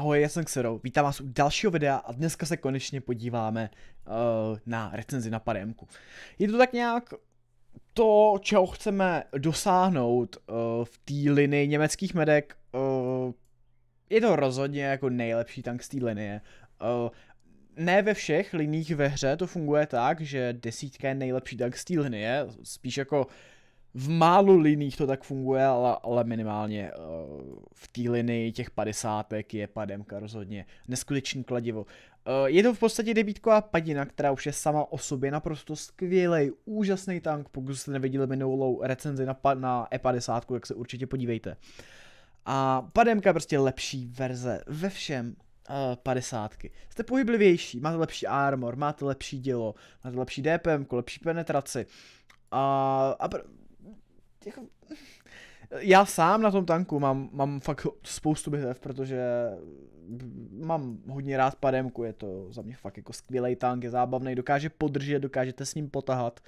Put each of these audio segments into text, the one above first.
Ahoj, já jsem Xero, vítám vás u dalšího videa a dneska se konečně podíváme uh, na recenzi na Pademku. Je to tak nějak to, čeho chceme dosáhnout uh, v té linii německých medek. Uh, je to rozhodně jako nejlepší tank z té linie. Uh, ne ve všech liních ve hře to funguje tak, že desítka je nejlepší tank z té linie, spíš jako uh, v málo liních to tak funguje, ale, ale minimálně uh, v té linii těch padesátek je pademka rozhodně neskutečný kladivo. Uh, je to v podstatě debítková padina, která už je sama o sobě naprosto skvělej, úžasný tank, pokud jste neviděli minulou recenzi na, na E50, tak se určitě podívejte. A pademka je prostě lepší verze ve všem, eh, padesátky. Jste pohyblivější, máte lepší armor, máte lepší dělo, máte lepší DPM, lepší penetraci. A, a pr- jako, já sám na tom tanku mám, mám fakt spoustu bitev, protože mám hodně rád pademku, je to za mě fakt jako skvělý tank, je zábavný, dokáže podržet, dokážete s ním potahat.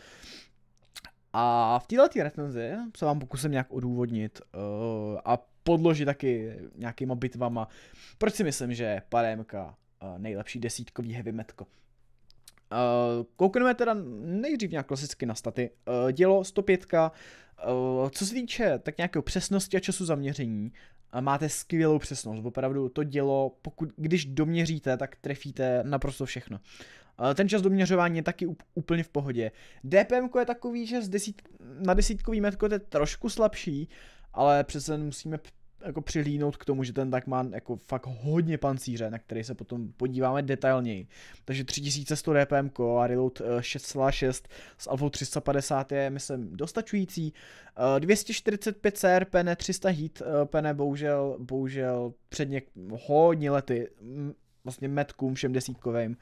A v této recenzi se vám pokusím nějak odůvodnit uh, a podložit taky nějakýma bitvama, proč si myslím, že pademka uh, nejlepší desítkový heavy metko. Eh, koukneme teda nejdřív nějak klasicky na staty. Uh, dělo 105. Uh, eh, co se týče tak nějakého přesnosti a času zaměření, máte skvělou přesnost. Opravdu to dělo, pokud, když doměříte, tak trefíte naprosto všechno. Ten čas doměřování je taky úplně v pohodě. DPM je takový, že z desít, na desítkový metko je trošku slabší, ale přece musíme jako přilínout k tomu, že ten tak má jako fakt hodně pancíře, na který se potom podíváme detailněji. Takže 3100 DPM a reload 6,6 eh, s alfou 350 je, myslím, dostačující. 245 CR pene, 300 heat pene, bohužel, bohužel před něk- hodně lety, mm, vlastně metkům všem desítkovým,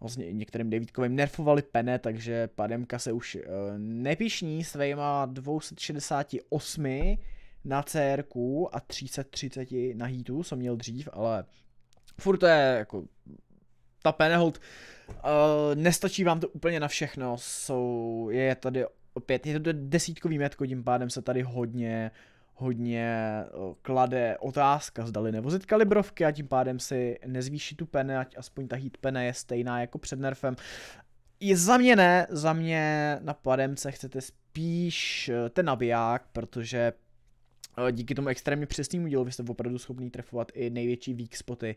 vlastně některým devítkovým nerfovali pene, takže pademka se už eh, nepišní svýma 268 na CR a 330 na heatu, co měl dřív, ale furt to je jako ta Penehold, uh, eh, nestačí vám to úplně na všechno, jsou, je tady opět, je to desítkový metko, tím pádem se tady hodně, hodně eh, klade otázka, zdali nevozit kalibrovky a tím pádem si nezvýší tu pene, ať aspoň ta heat pene je stejná jako před nerfem. Je za mě ne, za mě na pademce chcete spíš eh, ten nabiják, protože díky tomu extrémně přesnému dílu vy jste opravdu schopný trefovat i největší weak spoty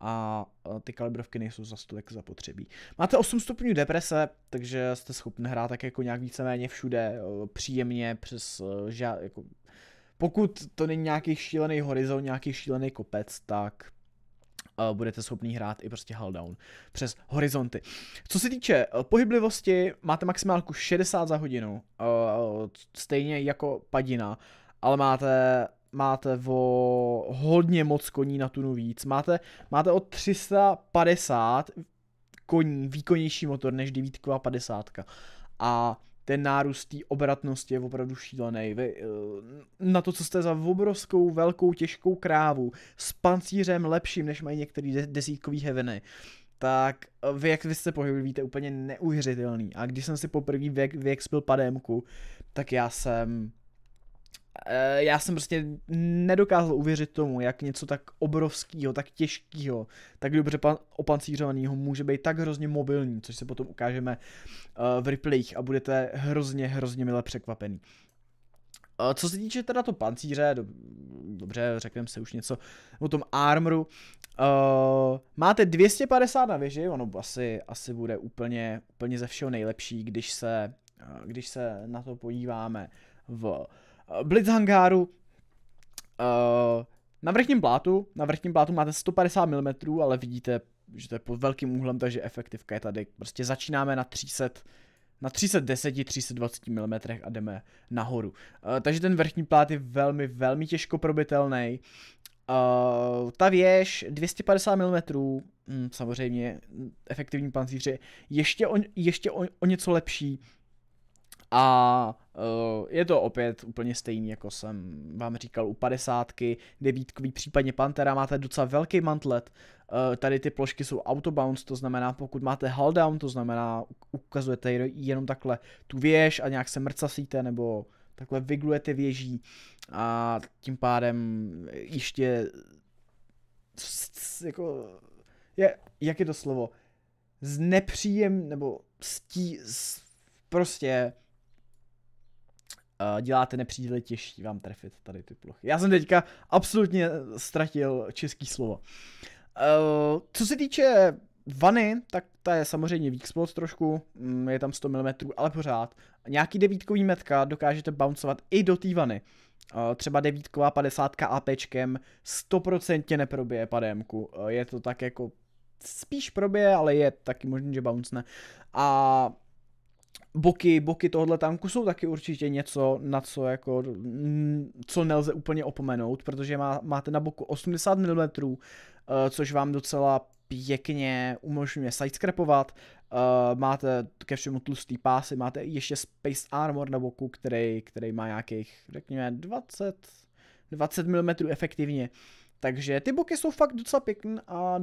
a ty kalibrovky nejsou za tak zapotřebí. Máte 8 stupňů deprese, takže jste schopni hrát tak jako nějak víceméně všude příjemně přes žád, jako pokud to není nějaký šílený horizont, nějaký šílený kopec, tak uh, budete schopný hrát i prostě hull down přes horizonty. Co se týče uh, pohyblivosti, máte maximálku 60 za hodinu, uh, stejně jako padina ale máte, máte o hodně moc koní na tunu víc. Máte, máte o 350 koní výkonnější motor než 950. A ten nárůst té obratnosti je opravdu šílený. Vy, eh, na to, co jste za obrovskou, velkou, těžkou krávu s pancířem lepším, než mají některé desítkový heveny, tak eh, vy, jak vy se pohybujete, úplně neuvěřitelný. A když jsem si poprvé věk, věk spil padémku, tak já jsem Eh, já jsem prostě nedokázal uvěřit tomu, jak něco tak obrovského, tak těžkého, tak dobře opancířovaného může být tak hrozně mobilní, což se potom ukážeme eh, v replayích a budete hrozně, hrozně milé překvapený. Eh, co se týče teda to pancíře, do, dobře, řekneme se už něco o tom armoru. Uh, máte 250 na věži, ono asi, asi bude úplně, úplně ze všeho nejlepší, když se, když se na to podíváme v Blitz hangáru, uh, eh, na vrchním plátu, na vrchním plátu máte 150 mm, ale vidíte, že to je pod velkým úhlem, takže efektivka je tady. Prostě začínáme na 300, na 310, 320 mm a jdeme nahoru. Uh, takže ten vrchní plát je velmi, velmi těžko probitelný. Uh, ta věž 250 mm, hm, samozřejmě efektivní pancíři, ještě o, ještě o, o něco lepší. A eh, je to opět úplně stejný, jako jsem vám říkal u padesátky, devítkový, případně Pantera, máte docela velký mantlet, eh, tady ty plošky jsou autobounce, to znamená pokud máte hull down, to znamená ukazujete jenom takhle tu věž a nějak se mrcasíte nebo takhle vyglujete věží a tím pádem ještě jako je, jak je to slovo znepříjem nebo stí, prostě uh, děláte nepříjemně těžší vám trefit tady ty plochy. Já jsem teďka absolutně eh, ztratil český slovo. Uh, co se týče vany, tak ta je samozřejmě weak spot trošku, mm, je tam 100 mm, ale pořád. Nějaký devítkový metka dokážete bouncovat i do té vany. Třeba devítková 50 APčkem 100% neprobije padémku. Je to tak jako spíš probije, ale je taky možný, že ne. A boky, boky tohohle tanku jsou taky určitě něco, na co jako, mm, co nelze úplně opomenout, protože má, máte na boku 80 mm, eh, což vám docela pěkně umožňuje sidescrapovat, eh, máte ke všemu tlustý pásy, máte ještě Space Armor na boku, který, který má nějakých, řekněme, 20, 20 mm efektivně. Takže ty boky jsou fakt docela pěkný a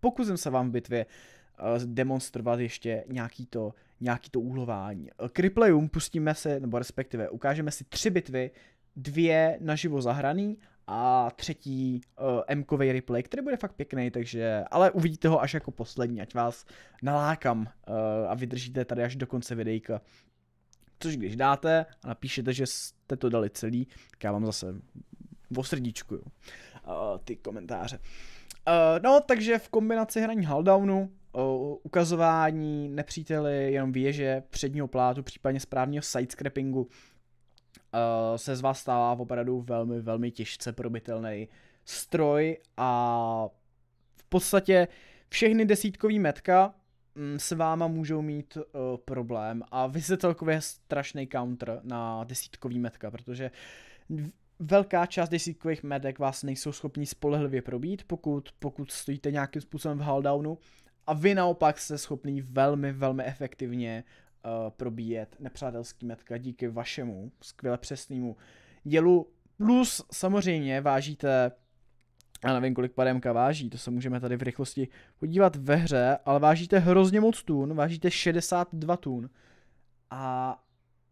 pokusím se vám v bitvě. Uh, Eh, demonstrovat ještě nějaký to, nějaký to úlování. Eh, k replayům pustíme se, nebo respektive ukážeme si tři bitvy, dvě naživo zahraný a třetí uh, eh, m replay, který bude fakt pěkný, takže, ale uvidíte ho až jako poslední, ať vás nalákám uh, a vydržíte tady až do konce videjka. Což když dáte a napíšete, že jste to dali celý, tak já vám zase srdíčku uh, ty komentáře. Uh, no, takže v kombinaci hraní Halldownu ukazování nepříteli jenom věže předního plátu, případně správního sidescrappingu, eh, se z vás stává opravdu velmi, velmi těžce probitelný stroj a v podstatě všechny desítkový metka mm, s váma můžou mít uh, problém a vy se celkově strašný counter na desítkový metka, protože velká část desítkových metek vás nejsou schopni spolehlivě probít, pokud, pokud stojíte nějakým způsobem v haldownu. A vy naopak jste schopný velmi, velmi efektivně uh, probíjet nepřátelský metka díky vašemu skvěle přesnému dělu. Plus samozřejmě vážíte, já nevím kolik pademka váží, to se můžeme tady v rychlosti podívat ve hře, ale vážíte hrozně moc tun, vážíte 62 tun. A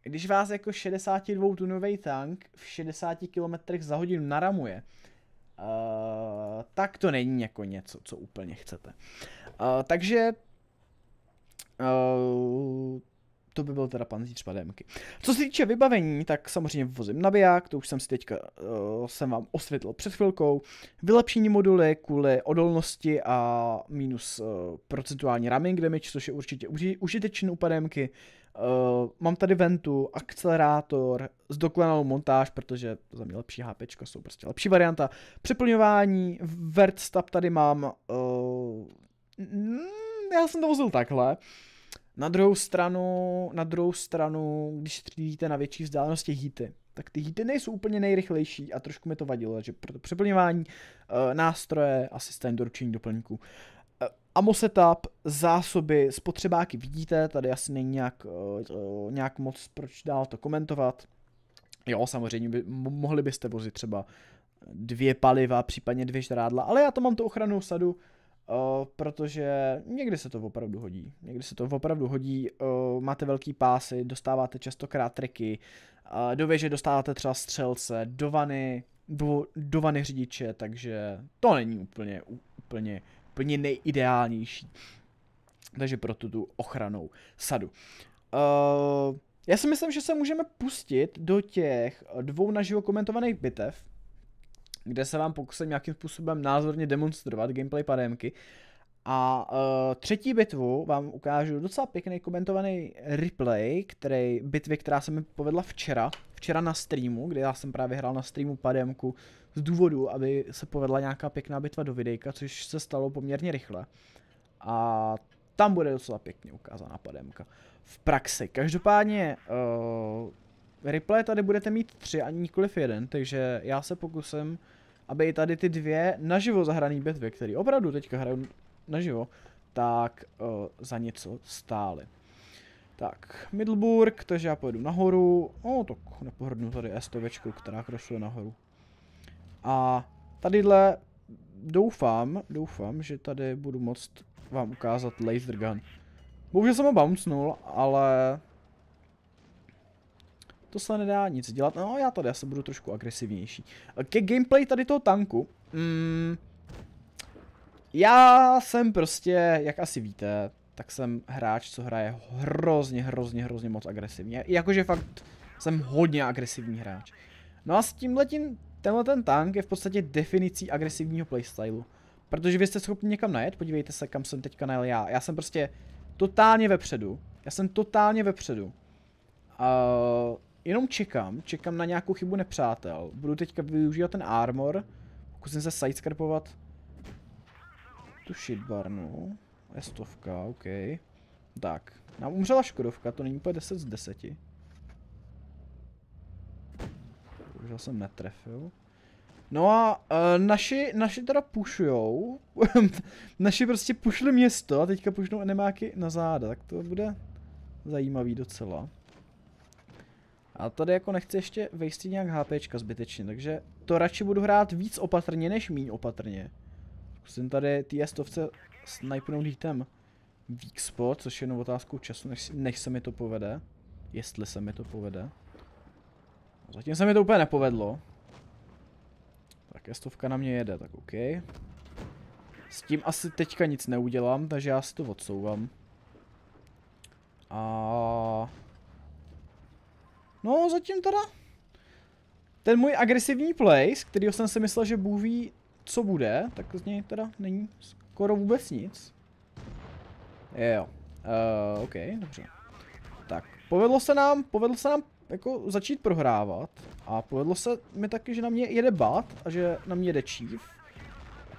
když vás jako 62 tunový tank v 60 km za hodinu naramuje, Eh, tak to není jako něco, co úplně chcete. Uh, takže uh, to by byl teda panzíř pademky. Co se týče vybavení, tak samozřejmě vozím nabiják, to už jsem si teďka uh, jsem vám osvětlil před chvilkou. Vylepšení moduly kvůli odolnosti a minus uh, procentuální ramming damage, což je určitě uži- užitečný u pademky. Uh, Uh, mám tady ventu, akcelerátor, zdokonalou montáž, protože za mě lepší HP jsou prostě lepší varianta. Přeplňování, vertstab tady mám. Uh, já jsem to vozil takhle. Na druhou stranu, na druhou stranu, když střídíte na větší vzdálenosti hity, tak ty hity nejsou úplně nejrychlejší a trošku mi to vadilo, že pro to přeplňování, uh, nástroje, asistent, doručení doplňků. Amo setup, zásoby, spotřebáky vidíte, tady asi není nějak, eh, eh, nějak moc proč dál to komentovat. Jo, samozřejmě by, mohli byste vozit třeba dvě paliva, případně dvě žrádla, ale já to mám tu ochranu sadu, eh, protože někdy se to opravdu hodí. Někdy se to opravdu hodí, máte velký pásy, dostáváte častokrát triky, do věže dostáváte třeba střelce, do vany, do, do vany řidiče, takže to není úplně, úplně úplně nejideálnější. Takže proto tu ochranou sadu. Uh, já si myslím, že se můžeme pustit do těch dvou naživo komentovaných bitev, kde se vám pokusím nějakým způsobem názorně demonstrovat gameplay padémky. Uh, a uh, třetí bitvu vám ukážu docela pěkný komentovaný replay, který, bitvy, která se mi povedla včera, včera na streamu, kde já jsem právě hrál na streamu pademku z důvodu, aby se povedla nějaká pěkná bitva do videjka, což se stalo poměrně rychle. A tam bude docela pěkně ukázaná pademka v praxi. Každopádně uh, replay tady budete mít tři a nikoliv jeden, takže já se pokusím aby i tady ty dvě naživo zahrané bitvy, které opravdu teďka hrajou naživo, tak uh, za něco stály. Tak, Middleburg, takže já pojedu nahoru. O, tak nepohrdnu tady STVčku, která krosuje nahoru. A tadyhle doufám, doufám, že tady budu moct vám ukázat laser gun. Bohužel jsem ho bouncnul, ale to se nedá nic dělat. No já tady asi budu trošku agresivnější. Ke gameplay tady toho tanku. Mm, já jsem prostě, jak asi víte, tak jsem hráč, co hraje hrozně, hrozně, hrozně moc agresivně. Jakože fakt jsem hodně agresivní hráč. No a s tímhletím, tenhle ten tank je v podstatě definicí agresivního playstylu. Protože vy jste schopni někam najet, podívejte se, kam jsem teďka najel já. Já jsem prostě totálně vepředu. Já jsem totálně vepředu. Uh, jenom čekám, čekám na nějakou chybu nepřátel. Budu teďka využívat ten armor, pokusím se sidescrapovat tu shitbarnu. Estovka, OK. Tak, nám umřela Škodovka, to není úplně 10 z 10. Bohužel jsem netrefil. No a uh, naši, naši teda pušujou. naši prostě pušli město a teďka pušnou enemáky na záda, tak to bude zajímavý docela. A tady jako nechci ještě vejstit nějak HPčka zbytečně, takže to radši budu hrát víc opatrně než míň opatrně. Zkusím tady TS-stovce snipnout hitem weak spot, což je jenom otázkou času, než, než se mi to povede. Jestli se mi to povede. Zatím se mi to úplně nepovedlo. Tak stovka na mě jede, tak OK. S tím asi teďka nic neudělám, takže já si to odsouvám. A... No, zatím teda... Ten můj agresivní play, z kterého jsem si myslel, že Bůh ví, co bude, tak z něj teda není skoro vůbec nic. Jo, uh, ok, dobře. Tak, povedlo se nám, povedlo se nám jako začít prohrávat a povedlo se mi taky, že na mě jede bat a že na mě jede čív.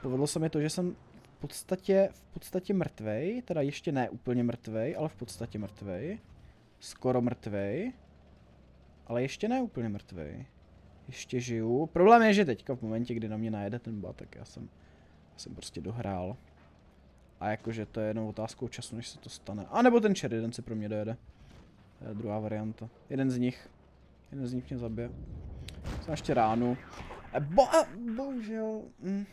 Povedlo se mi to, že jsem v podstatě, v podstatě mrtvej, teda ještě ne úplně mrtvej, ale v podstatě mrtvej. Skoro mrtvej, ale ještě ne úplně mrtvej ještě žiju. Problém je, že teďka v momentě, kdy na mě najede ten bat, tak já jsem, já jsem prostě dohrál. A jakože to je jenom otázkou času, než se to stane. A nebo ten Sheridan si pro mě dojede. To je druhá varianta. Jeden z nich. Jeden z nich mě zabije. Jsem ještě ránu. E, bo e, bohužel. Mm.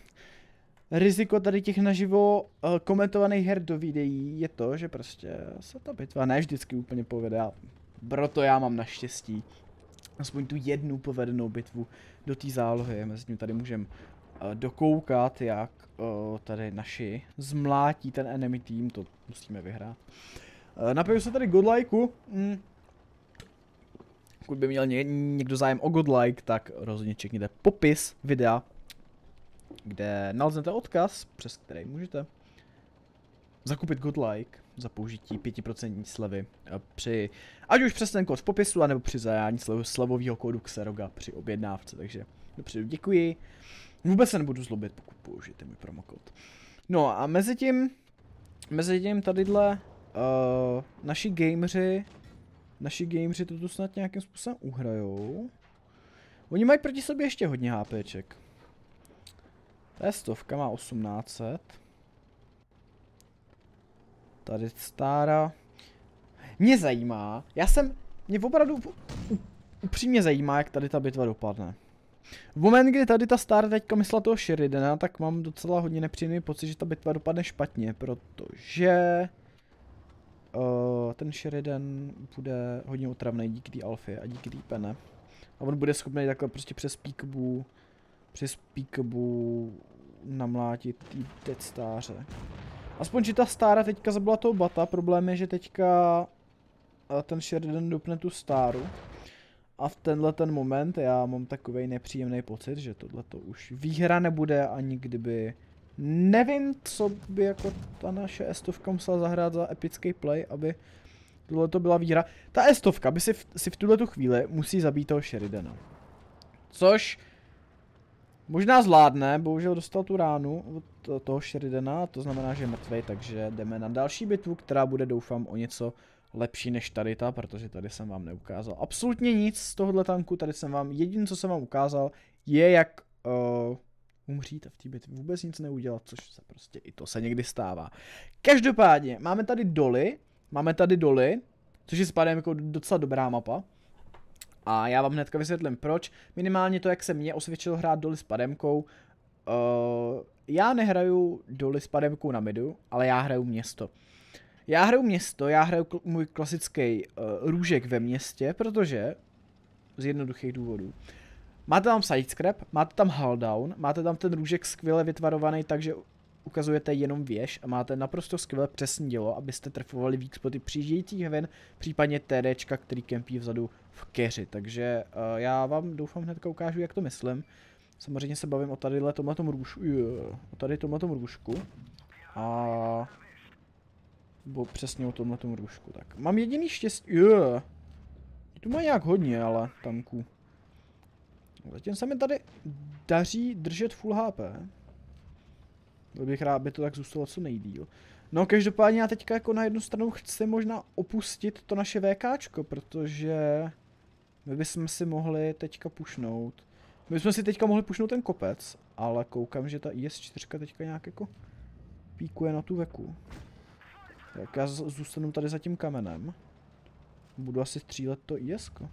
Riziko tady těch naživo uh, komentovaných her do videí je to, že prostě se ta bitva ne vždycky úplně povede. A proto já mám naštěstí aspoň tu jednu povedenou bitvu do té zálohy. Mezi tím tady můžeme uh, dokoukat, jak uh, tady naši zmlátí ten enemy tým, to musíme vyhrát. Uh, napiju se tady godlajku. Mm. Pokud by měl ně, někdo zájem o godlike, tak rozhodně čekněte popis videa, kde naleznete odkaz, přes který můžete zakupit good like za použití 5% slevy eh, při, ať už přes ten kód v popisu, anebo při zajání slevového kódu Xeroga při objednávce, takže dopředu děkuji. Vůbec se nebudu zlobit, pokud použijete můj promokód. No a mezi tím, mezi tím tadyhle uh, naši gameři, naši gameři to tu snad nějakým způsobem uhrajou. Oni mají proti sobě ještě hodně HPček. To je stovka, má 1800. Tady stára. Mě zajímá, já jsem, mě opravdu upřímně zajímá, jak tady ta bitva dopadne. V moment, kdy tady ta stára teďka myslela toho Sheridana, tak mám docela hodně nepříjemný pocit, že ta bitva dopadne špatně, protože... Uh, ten Sheridan bude hodně otravný díky té Alfie a díky té pene. A on bude schopný takhle prostě přes píkbu, přes píkbu namlátit Dead stáře. Aspoň, že ta stára teďka zabila toho bata, problém je, že teďka eh, ten Sheridan dopne tu stáru. A v tenhle ten moment já mám takovej nepříjemný pocit, že tohle to už výhra nebude ani kdyby... Nevím, co by jako ta naše estovka musela zahrát za epický play, aby tohle to byla výhra. Ta estovka by si v, si v tuhle tu chvíli musí zabít toho Sheridana. Což Možná zvládne, bohužel dostal tu ránu od toho Sheridana, to znamená, že je mrtvej, takže jdeme na další bitvu, která bude doufám o něco lepší než tady ta, protože tady jsem vám neukázal absolutně nic z tohohle tanku, tady jsem vám, jediné, co jsem vám ukázal, je jak uh, eh, umřít a v té bitvě vůbec nic neudělat, což se prostě i to se někdy stává. Každopádně, máme tady doly, máme tady doly, což je spadem jako docela dobrá mapa. A já vám hnedka vysvětlím proč. Minimálně to, jak se mě osvědčilo hrát doly s pademkou. Uh, já nehraju doly s pademkou na midu, ale já hraju město. Já hraju město, já hraju kl- můj klasický uh, růžek ve městě, protože z jednoduchých důvodů. Máte tam sidescrap, máte tam hulldown, máte tam ten růžek skvěle vytvarovaný, takže ukazujete jenom věž a máte naprosto skvěle přesné dělo, abyste trefovali po ty přijíždějících hvěn, případně TDčka, který kempí vzadu v keři. Takže uh, já vám doufám hnedka ukážu, jak to myslím. Samozřejmě se bavím o tady tomhletom růžku, o tady tomhletom růžku. A... Bo přesně o tomhletom růžku, tak. Mám jediný štěstí, Tu má nějak hodně, ale tanků. Zatím se mi tady daří držet full HP. Byl bych rád, aby to tak zůstalo co nejdíl. No každopádně já teďka jako na jednu stranu chci možná opustit to naše VKčko, protože my bychom si mohli teďka pušnout. My bychom si teďka mohli pušnout ten kopec, ale koukám, že ta IS-4 teďka nějak jako píkuje na tu veku. Tak já zůstanu tady za tím kamenem. Budu asi střílet to IS. -ko.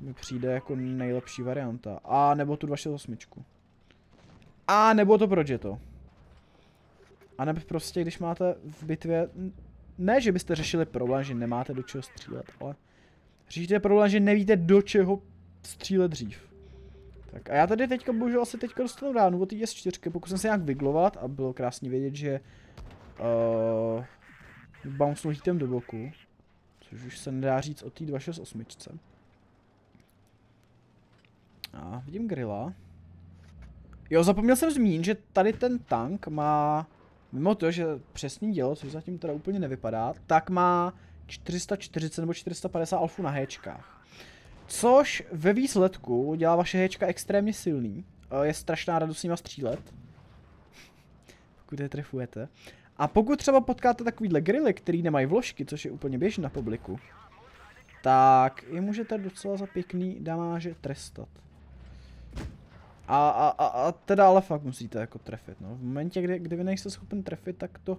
Mi přijde jako nejlepší varianta. A nebo tu 268. A nebo to proč je to? A nebo prostě, když máte v bitvě, ne, že byste řešili problém, že nemáte do čeho střílet, ale řešíte problém, že nevíte do čeho střílet dřív. Tak a já tady teďka bohužel asi teďka dostanu ránu no, od té S4, pokud jsem se nějak vyglovat a bylo krásně vědět, že uh, bouncnu hitem do boku, což už se nedá říct o té 268. A vidím grilla. Jo, zapomněl jsem zmínit, že tady ten tank má, mimo to, že přesný dělo, což zatím teda úplně nevypadá, tak má 440 nebo 450 alfů na héčkách. Což ve výsledku dělá vaše héčka extrémně silný. Eh, je strašná radost s nima střílet. Pokud je trefujete. A pokud třeba potkáte takovýhle grily, který nemají vložky, což je úplně běžné na publiku, tak je můžete docela za pěkný damáže trestat. A, a, a, a teda ale fakt musíte jako trefit, no. V momentě, kdy, kdy vy nejste schopen trefit, tak to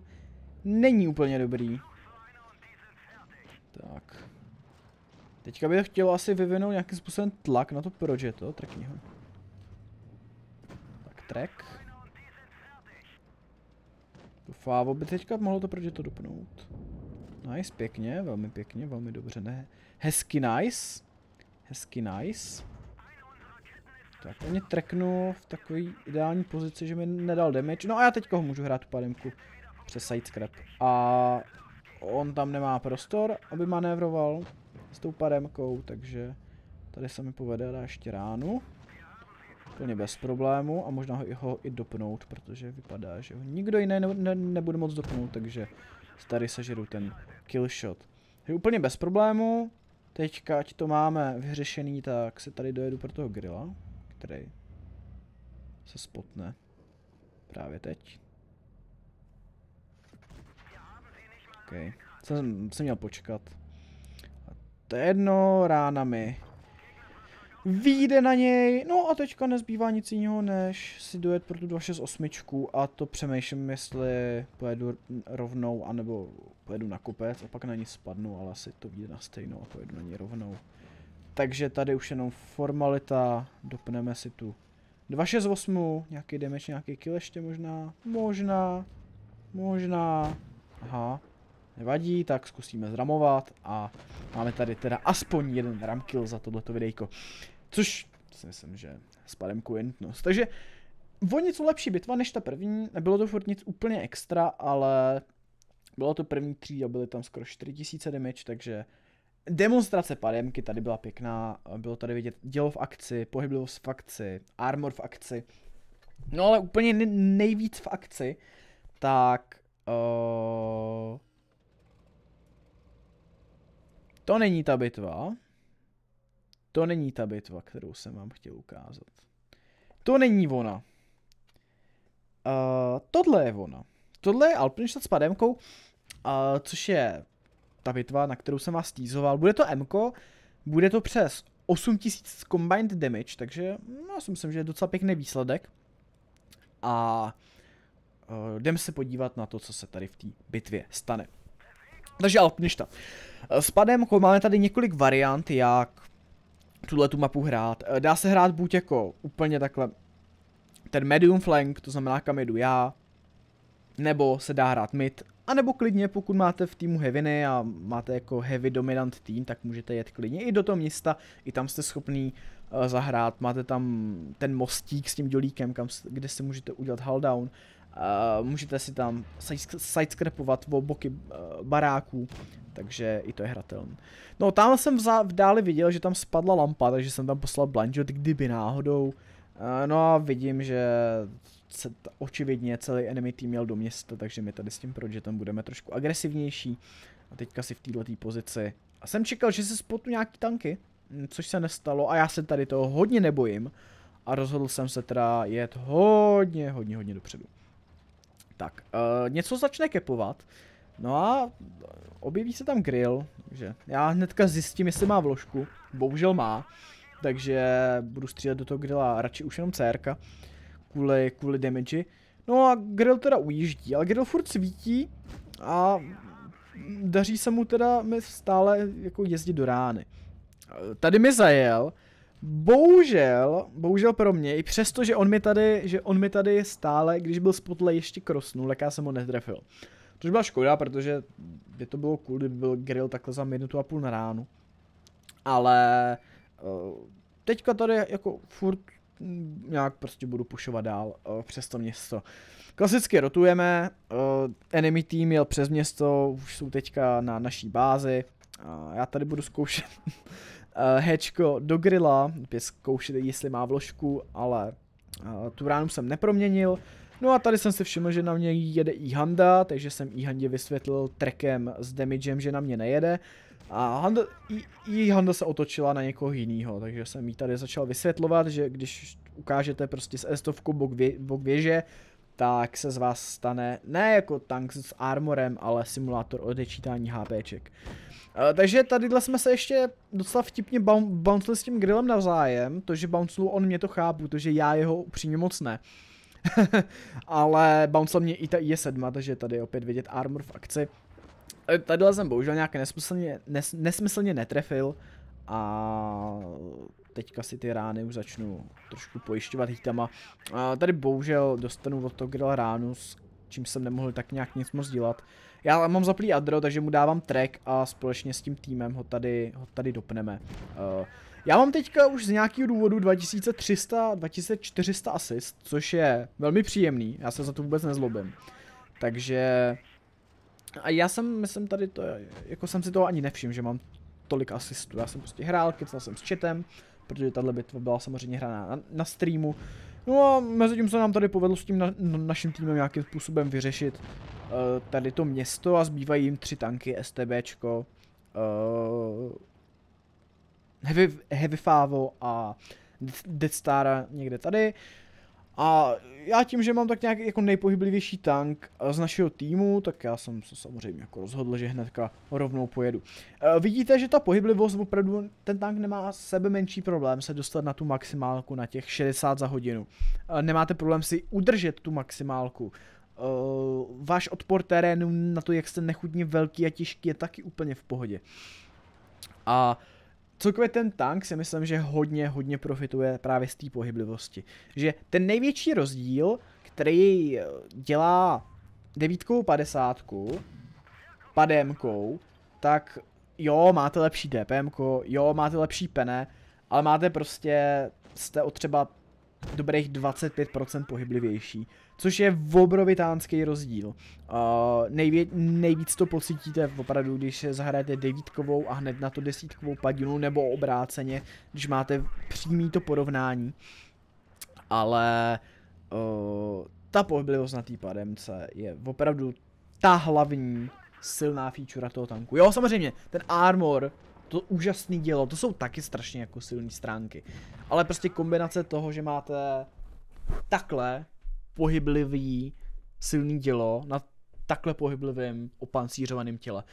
není úplně dobrý. Tak. Teďka bych chtěl asi vyvinout nějakým způsobem tlak na to projeto, trekni ho. Tak trek. To fávo by teďka mohlo to projeto dopnout. Nice, pěkně, velmi pěkně, velmi dobře, ne? Hezky nice. Hezky nice. Tak on mě treknul v takové ideální pozici, že mi nedal damage. No a já teďka ho můžu hrát pademku přes sidescrap. A on tam nemá prostor, aby manévroval s tou pademkou, takže tady se mi povede dá ještě ránu. Plně bez problému a možná ho, ho i dopnout, protože vypadá, že ho nikdo jiný ne, ne, nebude moc dopnout, takže tady sežeru ten killshot. Je úplně bez problému, teďka ať to máme vyřešený, tak se tady dojedu pro toho grilla který se spotne právě teď. OK, jsem, jsem měl počkat. A to je jedno, rána mi. Výjde na něj, no a teďka nezbývá nic jiného, než si dojet pro tu 268 a to přemýšlím, jestli pojedu rovnou, anebo pojedu na kopec a pak na ní spadnu, ale asi to vyjde na stejnou a pojedu na ní rovnou. Takže tady už jenom formalita, dopneme si tu 268, nějaký damage, nějaký kill ještě možná, možná, možná, aha, nevadí, tak zkusíme zramovat a máme tady teda aspoň jeden ram kill za tohleto videjko, což si myslím, že spadem pademkou Takže o něco lepší bitva než ta první, nebylo to furt nic úplně extra, ale bylo to první tří a byly tam skoro 4000 damage, takže Demonstrace pademky tady byla pěkná, bylo tady vidět dělo v akci, pohyblivost v akci, armor v akci. No ale úplně nejvíc v akci, tak... Uh, to není ta bitva. To není ta bitva, kterou jsem vám chtěl ukázat. To není ona. Uh, tohle je ona. Tohle je Alpenstadt s pademkou, uh, což je ta bitva, na kterou jsem vás týzoval. Bude to Mko, bude to přes 8000 combined damage, takže no, já si myslím, že je docela pěkný výsledek. A uh, jdem se podívat na to, co se tady v té bitvě stane. Takže Alpništa. Eh, s padem máme tady několik variant, jak tuhle tu mapu hrát. Eh, dá se hrát buď jako úplně takhle ten medium flank, to znamená kam jedu já, nebo se dá hrát mid a nebo klidně, pokud máte v týmu heavy a máte jako heavy dominant tým, tak můžete jet klidně i do toho města, i tam jste schopný uh, zahrát, máte tam ten mostík s tím dělíkem, kam, kde si můžete udělat down, uh, můžete si tam sidescrapovat v boky uh, baráků, takže i to je hratelné. No tam jsem v, v dále viděl, že tam spadla lampa, takže jsem tam poslal blindshot, kdyby náhodou, uh, no a vidím, že se očividně celý enemy tým měl do města, takže my tady s tím projetem budeme trošku agresivnější. A teďka si v této pozici. A jsem čekal, že se spotu nějaký tanky, hm, což se nestalo a já se tady toho hodně nebojím. A rozhodl jsem se teda jet hodně, hodně, hodně dopředu. Tak, uh, něco začne kepovat. No a eh, objeví se tam grill, takže já hnedka zjistím, jestli má vložku. Bohužel má, takže budu střílet do toho grilla radši už jenom CRka. Uh, kvůli, kvůli damage. No a Grill teda ujíždí, ale Grill furt svítí a daří se mu teda mi stále jako jezdit do rány. Tady mi zajel, bohužel, bohužel pro mě, i přesto, že on mi tady, že on mi tady stále, když byl spotle ještě krosnul, tak já jsem ho netrefil. Což byla škoda, protože by to bylo cool, kdyby byl grill takhle za minutu a půl na ránu. Ale eh, teďka tady jako furt Mm, nějak prostě budu pušovat dál uh, přes to město. Klasicky rotujeme, uh, enemy team jel přes město, už jsou teďka na naší bázi. Uh, já tady budu zkoušet uh, eh, hečko do grilla, zkoušet jestli má vložku, ale uh, tu ránu jsem neproměnil. No a tady jsem si všiml, že na mě jede i Handa, takže jsem i Handě vysvětlil trekem s damagem, že na mě nejede. Uh, a Honda, jí, jí Honda se otočila na někoho jiného, takže jsem jí tady začal vysvětlovat, že když ukážete prostě z estovku bok, vě, bok věže, tak se z vás stane ne jako tank s armorem, ale simulátor odečítání HPček. A, takže tadyhle jsme se ještě docela vtipně bouncili s tím grillem navzájem, to, že bouncelu on mě to chápu, to, že já jeho upřímně moc ne. ale bouncela mě i ta je 7 takže tady je opět vidět armor v akci. Eh, Tadyhle jsem bohužel nějak nesmyslně, nes, nesmyslně netrefil a teďka si ty rány už začnu trošku pojišťovat hitama. A tady bohužel dostanu od grill ránu, s čím jsem nemohl tak nějak nic moc dělat. Já mám zaplý Adro, takže mu dávám track a společně s tím týmem ho tady, ho tady dopneme. Uh, já mám teďka už z nějakého důvodu 2300, 2400 assist, což je velmi příjemný, já se za to vůbec nezlobím. Takže a já jsem, myslím tady to, jako jsem si toho ani nevšiml, že mám tolik asistů. Já jsem prostě hrál, kecal jsem s chatem, protože tahle bitva byla samozřejmě hraná na, na streamu. No a mezi tím se nám tady povedlo s tím na, na, naším týmem nějakým způsobem vyřešit uh, tady to město a zbývají jim tři tanky, STBčko, uh, eh, Heavy, Heavy Favo a Death Star někde tady. Uh, a já tím, že mám tak nějak jako nejpohyblivější tank eh, z našeho týmu, tak já jsem se samozřejmě jako rozhodl, že hnedka rovnou pojedu. E, vidíte, že ta pohyblivost opravdu, ten tank nemá sebe menší problém se dostat na tu maximálku na těch 60 za hodinu. E, nemáte problém si udržet tu maximálku. E, váš odpor terénu na to, jak jste nechutně velký a těžký, je taky úplně v pohodě. A celkově ten tank si myslím, že hodně, hodně profituje právě z té pohyblivosti. Že ten největší rozdíl, který eh, dělá devítkou padesátku, pademkou, tak jo, máte lepší DPM, jo, máte lepší pene, ale máte prostě, jste o třeba dobrých 25% pohyblivější, což je obrovitánský rozdíl. Uh, nejvě- nejvíc to pocítíte opravdu, když zahrajete devítkovou a hned na to desítkovou padinu, nebo obráceně, když máte přímý to porovnání. Ale uh, ta pohyblivost na té pademce je opravdu ta hlavní silná feature toho tanku. Jo, samozřejmě, ten armor to úžasný dělo, to jsou taky strašně jako silné stránky. Ale prostě kombinace toho, že máte takhle pohyblivý silný dělo na takhle pohyblivým opancířovaným těle.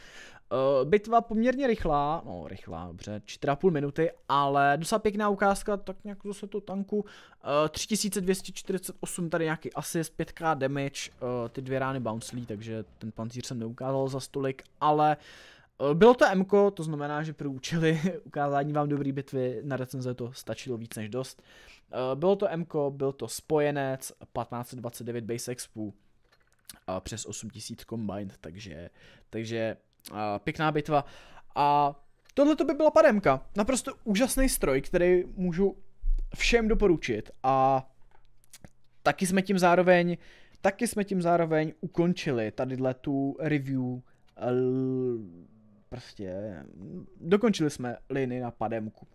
Uh, bitva poměrně rychlá, no rychlá, dobře, 4,5 minuty, ale docela pěkná ukázka, tak nějak zase to tanku. Uh, eh, 3248 tady nějaký assist, 5k damage, uh, ty dvě rány bouncely, takže ten pancíř jsem neukázal za stolik, ale uh, Eh, bylo to MK, to znamená, že pro účely ukázání vám dobrý bitvy na recenze to stačilo víc než dost. Eh, bylo to MK, byl to spojenec, 1529 base Expo přes 8000 combined, takže, takže eh, pěkná bitva. A tohle to by byla pademka. Naprosto úžasný stroj, který můžu všem doporučit a taky jsme tím zároveň taky jsme tím zároveň ukončili tadyhle tu review Prostě dokončili jsme liny na pademku.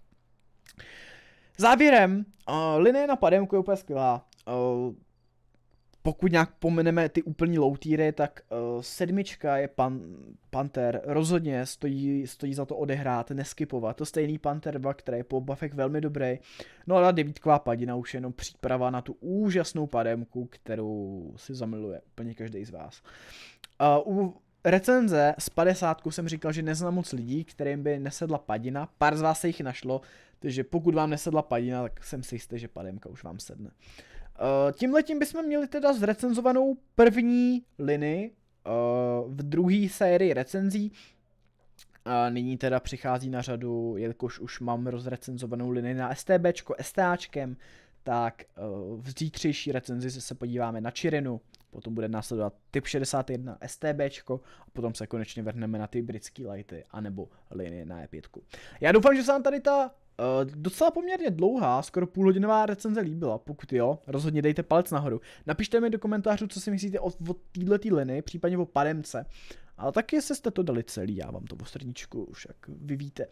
Závěrem, uh, eh, linie na pademku je úplně skvělá. Uh, pokud nějak pomeneme ty úplní loutýry, tak uh, sedmička je pan, panter. Rozhodně stojí, stojí za to odehrát, neskypovat, To stejný panter 2, který je po buffech velmi dobrý. No a devítková padina už je jenom příprava na tu úžasnou pademku, kterou si zamiluje úplně každý z vás. Uh, u recenze z 50 jsem říkal, že neznám moc lidí, kterým by nesedla padina. Pár z vás se jich našlo, takže pokud vám nesedla padina, tak jsem si jistý, že pademka už vám sedne. Uh, tímhletím bychom měli teda zrecenzovanou první liny uh, eh, v druhé sérii recenzí. Eh, nyní teda přichází na řadu, jelikož už mám rozrecenzovanou liny na STBčko, STAčkem, tak v zítřejší recenzi se podíváme na Čirinu, potom bude následovat typ 61 STBčko a potom se konečně vrhneme na ty britské lighty anebo linie na E5. Já doufám, že se vám tady ta Uh, docela poměrně dlouhá, skoro půlhodinová recenze líbila, pokud jo, rozhodně dejte palec nahoru. Napište mi do komentářů, co si myslíte o, o této linii, případně o pademce. Ale taky se jste to dali celý, já vám to v srdíčku už jak vy víte.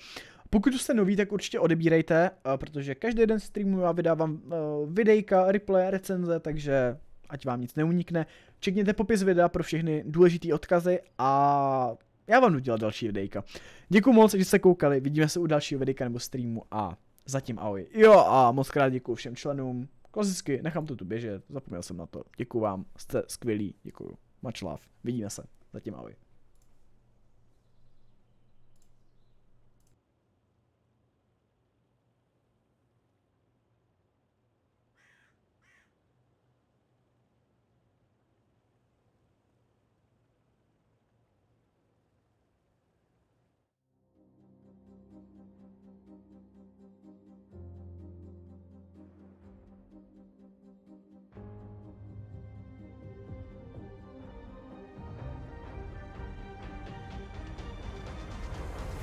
Pokud jste nový, tak určitě odebírejte, eh, protože každý den streamu a vydávám eh, videjka, replay, recenze, takže ať vám nic neunikne. Čekněte popis videa pro všechny důležité odkazy a já vám jdu dělat další videjka. Děkuji moc, že jste koukali, vidíme se u dalšího videjka nebo streamu a zatím ahoj. Jo a moc krát děkuji všem členům, klasicky nechám to tu běžet, zapomněl jsem na to. Děkuji vám, jste skvělí, děkuji. Much love, vidíme se, zatím ahoj.